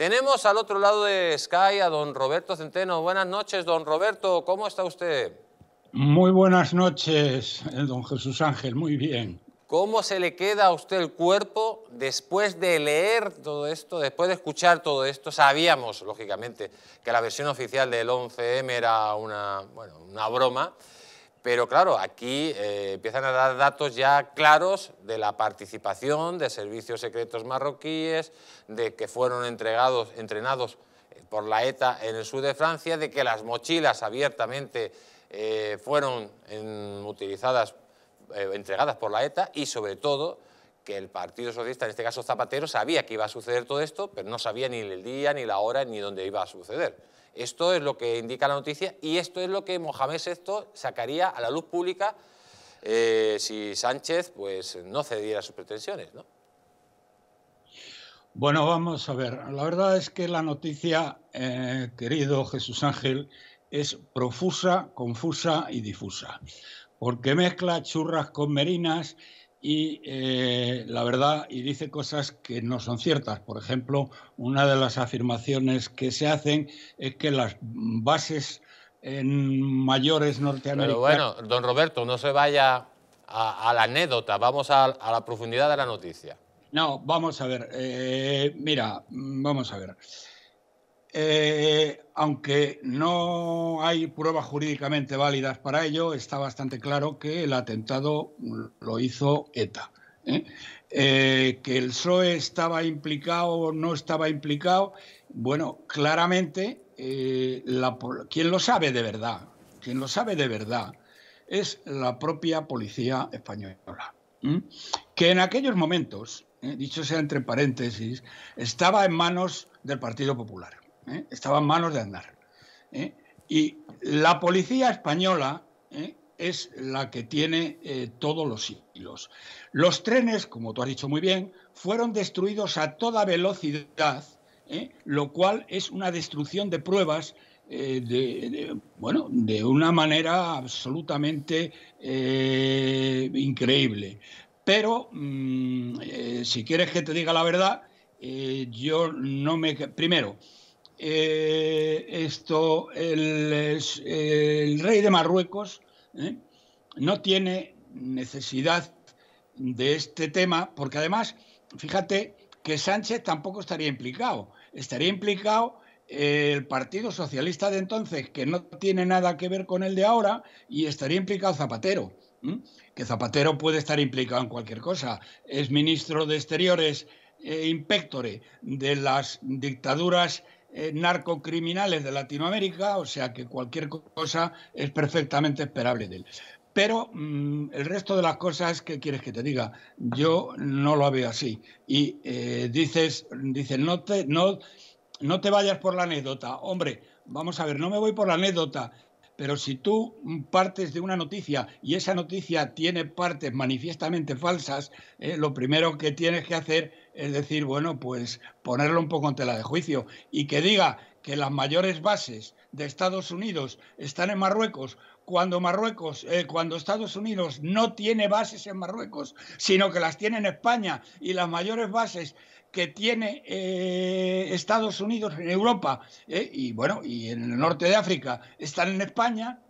Tenemos al otro lado de Sky a don Roberto Centeno. Buenas noches, don Roberto. ¿Cómo está usted? Muy buenas noches, eh, don Jesús Ángel. Muy bien. ¿Cómo se le queda a usted el cuerpo después de leer todo esto, después de escuchar todo esto? Sabíamos, lógicamente, que la versión oficial del 11M era una, bueno, una broma, pero claro, aquí eh, empiezan a dar datos ya claros de la participación de servicios secretos marroquíes, de que fueron entregados, entrenados eh, por la ETA en el sur de Francia, de que las mochilas abiertamente eh, fueron utilizadas, entregadas por la ETA y sobre todo que el Partido Socialista, en este caso Zapatero, sabía que iba a suceder todo esto, pero no sabía ni el día, ni la hora, ni dónde iba a suceder. Esto es lo que indica la noticia y esto es lo que Mohamed VI sacaría a la luz pública eh, si Sánchez pues, no cediera sus pretensiones. ¿no? Bueno, vamos a ver. La verdad es que la noticia, eh, querido Jesús Ángel, es profusa, confusa y difusa, porque mezcla churras con merinas y eh, la verdad y dice cosas que no son ciertas. Por ejemplo, una de las afirmaciones que se hacen es que las bases en mayores norteamericanas. Pero bueno, don Roberto, no se vaya a, la anécdota, vamos a, la profundidad de la noticia. No, vamos a ver. Eh, mira, mm, vamos a ver. Eh, aunque no hay pruebas jurídicamente válidas para ello, está bastante claro que el atentado lo hizo ETA. ¿eh? Eh, que el PSOE estaba implicado o no estaba implicado, bueno, claramente, quien lo sabe de verdad, quien lo sabe de verdad, es la propia policía española. Que en aquellos momentos, dicho sea entre paréntesis, estaba en manos del Partido Popular. ¿eh? estaban en manos de andar ¿eh? Y la policía española ¿eh? es la que tiene todos los hilos. Los trenes, como tú has dicho muy bien, fueron destruidos a toda velocidad, lo cual es una destrucción de pruebas de, bueno, de una manera absolutamente increíble. Pero mm, si quieres que te diga la verdad, yo no me... Primero, eh, esto, el, rey de Marruecos ¿eh? no tiene necesidad de este tema, porque además, fíjate que Sánchez tampoco estaría implicado. Estaría implicado el Partido Socialista de entonces, que no tiene nada que ver con el de ahora, y estaría implicado Zapatero. Que Zapatero puede estar implicado en cualquier cosa. Es ministro de Exteriores e impectore de las dictaduras eh, narcocriminales de Latinoamérica, o sea que cualquier cosa es perfectamente esperable de él. Pero mm, el resto de las cosas, ¿qué quieres que te diga? Yo no lo veo así. Y eh, dices, no, te, no, no te vayas por la anécdota. Hombre, vamos a ver, no me voy por la anécdota. Pero si tú partes de una noticia y esa noticia tiene partes manifiestamente falsas, eh, lo primero que tienes que hacer es decir, bueno, pues ponerlo un poco en tela de juicio y que diga que las mayores bases de Estados Unidos están en Marruecos cuando Marruecos, eh, cuando Estados Unidos no tiene bases en Marruecos, sino que las tiene en España y las mayores bases que tiene eh, Estados Unidos en Europa eh, y bueno y en el norte de África están en España.